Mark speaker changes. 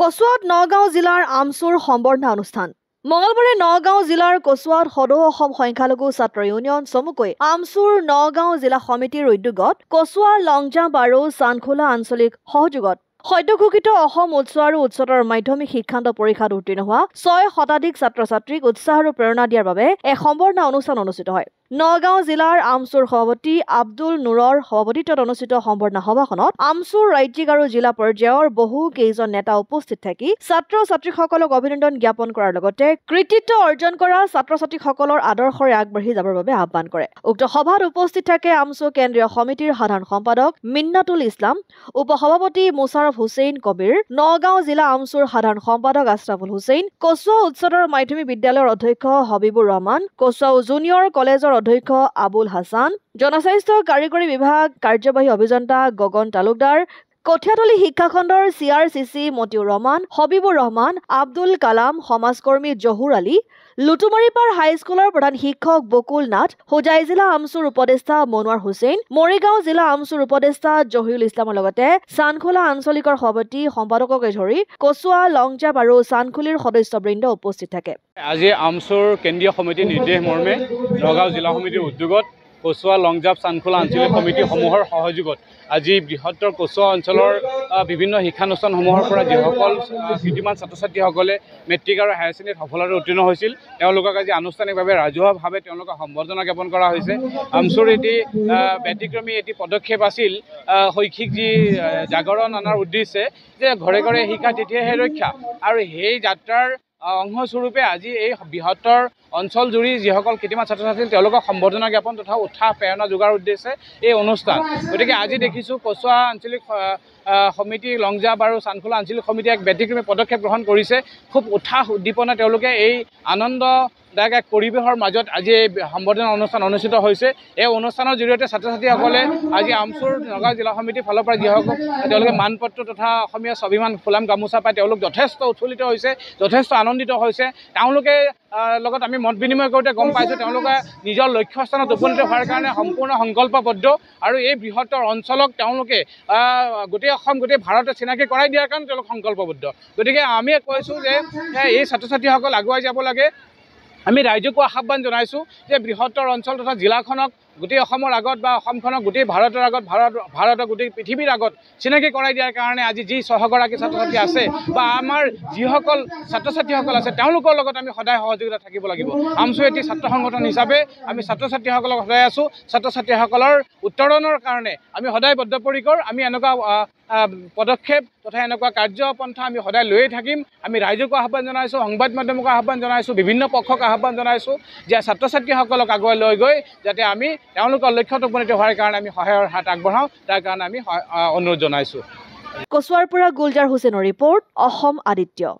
Speaker 1: কচুৱাত নগাঁও জিলাৰ আমচুৰ সম্বৰ্ধনা অনুষ্ঠান মঙলবাৰে নগাঁও জিলাৰ কচুৱাত সদৌ অসম সংখ্যালঘু ছাত্ৰ ইউনিয়ন চমুকৈ আমচুৰ নগাঁও জিলা সমিতিৰ উদ্যোগত কচুৱা লংজাম্প আৰু চানখোলা আঞ্চলিক সহযোগত সদ্যঘোষিত অসম উচ্চ আৰু উচ্চতৰ মাধ্যমিক শিক্ষান্ত পৰীক্ষাত উত্তীৰ্ণ হোৱা ছয় শতাধিক ছাত্ৰ ছাত্ৰীক উৎসাহ আৰু প্ৰেৰণা দিয়াৰ বাবে এক সম্বৰ্ধনা অনুষ্ঠান অনুষ্ঠিত হয় নগাঁও জিলাৰ আমচুৰ সভাপতি আব্দুল নুৰৰ সভাপতিত্বত অনুষ্ঠিত সম্বৰ্ধনা সভাখনত আমচুৰ ৰাজ্যিক আৰু জিলা পৰ্যায়ৰ বহু কেইজন নেতা উপস্থিত থাকি ছাত্ৰ ছাত্ৰীসকলক অভিনন্দন জ্ঞাপন কৰাৰ লগতে কৃতিত্ব অৰ্জন কৰা ছাত্ৰ ছাত্ৰীসকলৰ আদৰ্শৰে আগবাঢ়ি যাবৰ বাবে আহ্বান কৰে উক্ত সভাত উপস্থিত থাকে আমচু কেন্দ্ৰীয় সমিতিৰ সাধাৰণ সম্পাদক মিন্নাতুল ইছলাম উপ সভাপতি মুছাৰফ হুছেইন কবিৰ নগাঁও জিলা আমচুৰ সাধাৰণ সম্পাদক আশ্ৰাফুল হুছেইন কচুৱা উচ্চতৰ মাধ্যমিক বিদ্যালয়ৰ অধ্যক্ষ হবিবুৰ ৰহমান কচুৱা জুনিয়ৰ কলেজৰ অধ্যক্ষ আবুল হাছান জনস্বাস্থ্য কাৰিকৰী বিভাগ কাৰ্যবাহী অভিযন্তা গগন তালুকদাৰ শিক্ষা খণ্ডৰ C R C C Motiur Rahman Habibur Rahman Abdul Kalam সমাজকৰ্মী জহুৰ আলী লুটুমাৰিপাৰ হাইস্কুলৰ প্ৰধান শিক্ষক বকুল নাথ হোজাই জিলা আমচুৰ উপদেষ্টা মনোৱাৰ হুছেইন মৰিগাঁও জিলা আমচুৰ উপদেষ্টা জহিউল ইছলামৰ লগতে চানখোলা আঞ্চলিকৰ সভাপতি সম্পাদককে ধৰি কচুৱা লংজাপ আৰু চানখুলিৰ সদস্যবৃন্দ উপস্থিত থাকে
Speaker 2: আজি আমচুৰ কেন্দ্ৰীয় সমিতিৰ নিৰ্দেশ মৰ্মে নগাঁও জিলা সমিতিৰ উদ্যোগত কচুয়া লং জাম্প চানখোলা আঞ্চলিক কমিটিসমূহৰ সহযোগত আজি বৃহত্তৰ কচুৱা অঞ্চলৰ বিভিন্ন শিক্ষানুষ্ঠানসমূহৰ পৰা যিসকল কীৰ্তিমান ছাত্ৰ ছাত্ৰীসকলে মেট্ৰিক আৰু হায়াৰ ছেকেণ্ডেৰীত সফলতাৰে উত্তীৰ্ণ হৈছিল তেওঁলোকক আজি আনুষ্ঠানিকভাৱে ৰাজহুৱাভাৱে তেওঁলোকক সম্বৰ্ধনা জ্ঞাপন কৰা হৈছে আমচুৰ এটি ব্যতিক্ৰমী এটি পদক্ষেপ আছিল শৈক্ষিক যি জাগৰণ অনাৰ উদ্দেশ্যে যে ঘৰে ঘৰে শিক্ষা তেতিয়াহে ৰক্ষা আৰু সেই যাত্ৰাৰ অংশস্বৰূপে আজি এই বৃহত্তৰ অঞ্চল জুৰি যিসকল কেইটিমান ছাত্ৰ ছাত্ৰী তেওঁলোকক সম্বৰ্ধনা জ্ঞাপন তথা উৎসাহ প্ৰেৰণা যোগোৱাৰ উদ্দেশ্যে এই অনুষ্ঠান গতিকে আজি দেখিছোঁ কচুৱা আঞ্চলিক সমিতি লংজাপ আৰু চানখোলা আঞ্চলিক সমিতিয়ে এক ব্যতিক্ৰমী পদক্ষেপ গ্ৰহণ কৰিছে খুব উৎসাহ উদ্দীপনা তেওঁলোকে এই আনন্দ এক পরিবেশের মাজত আজি এই সম্বর্ধনা অনুষ্ঠান অনুষ্ঠিত হয়েছে এই অনুষ্ঠানের জড়িয়ে ছাত্র ছাত্রীসলে আজি আমচুর নগাঁও জেলা সমিতির ফলপা যখন মানপত্র তথা অসমীয় স্বাভিমান ফুলাম গামোচা পায় যথেষ্ট উৎফুল্লিত হয়েছে যথেষ্ট আনন্দিত হয়েছে লগত আমি মত বিনিময় করতে গম পাইছো নিজের লক্ষ্য স্থানত উপনীত হওয়ার কারণে সম্পূর্ণ সংকল্পবদ্ধ আর এই বৃহত্তর অঞ্চলক গোটেই গোটেই ভারতে চিনাকি করাই দিয়ার কারণে সংকল্পবদ্ধ গতি আমি কোথাও যে এই ছাত্র ছাত্রীসল আগুয়া যাব লাগে আমি ৰাইজকো আহ্বান জনাইছোঁ যে বৃহত্তৰ অঞ্চল তথা জিলাখনক গোটেই অসমৰ আগত বা অসমখনক গোটেই ভাৰতৰ আগত ভাৰত ভাৰতৰ গোটেই পৃথিৱীৰ আগত চিনাকি কৰাই দিয়াৰ কাৰণে আজি যি ছহগৰাকী ছাত্ৰ ছাত্ৰী আছে বা আমাৰ যিসকল ছাত্ৰ ছাত্ৰীসকল আছে তেওঁলোকৰ লগত আমি সদায় সহযোগিতা থাকিব লাগিব আমচু এটি ছাত্ৰ সংগঠন হিচাপে আমি ছাত্ৰ ছাত্ৰীসকলক সদায় আছোঁ ছাত্ৰ ছাত্ৰীসকলৰ উত্তৰণৰ কাৰণে আমি সদায় বদ্ধপৰিকৰ আমি এনেকুৱা পদক্ষেপ তথা এনেকুৱা কাৰ্যপন্থা আমি সদায় লৈয়ে থাকিম আমি ৰাইজকো আহ্বান জনাইছোঁ সংবাদ মাধ্যমকো আহ্বান জনাইছোঁ বিভিন্ন পক্ষক আহ্বান জনাইছোঁ যে ছাত্ৰ ছাত্ৰীসকলক আগুৱাই লৈ গৈ যাতে আমি তেওঁলোকৰ লক্ষ্যত উপনীত হোৱাৰ কাৰণে আমি সহায়ৰ হাত আগবঢ়াওঁ
Speaker 1: তাৰ কাৰণে আমি অনুৰোধ জনাইছোঁ কচুৱাৰ পৰা গুলজাৰ হুছেইনৰ ৰিপৰ্ট অসম আদিত্য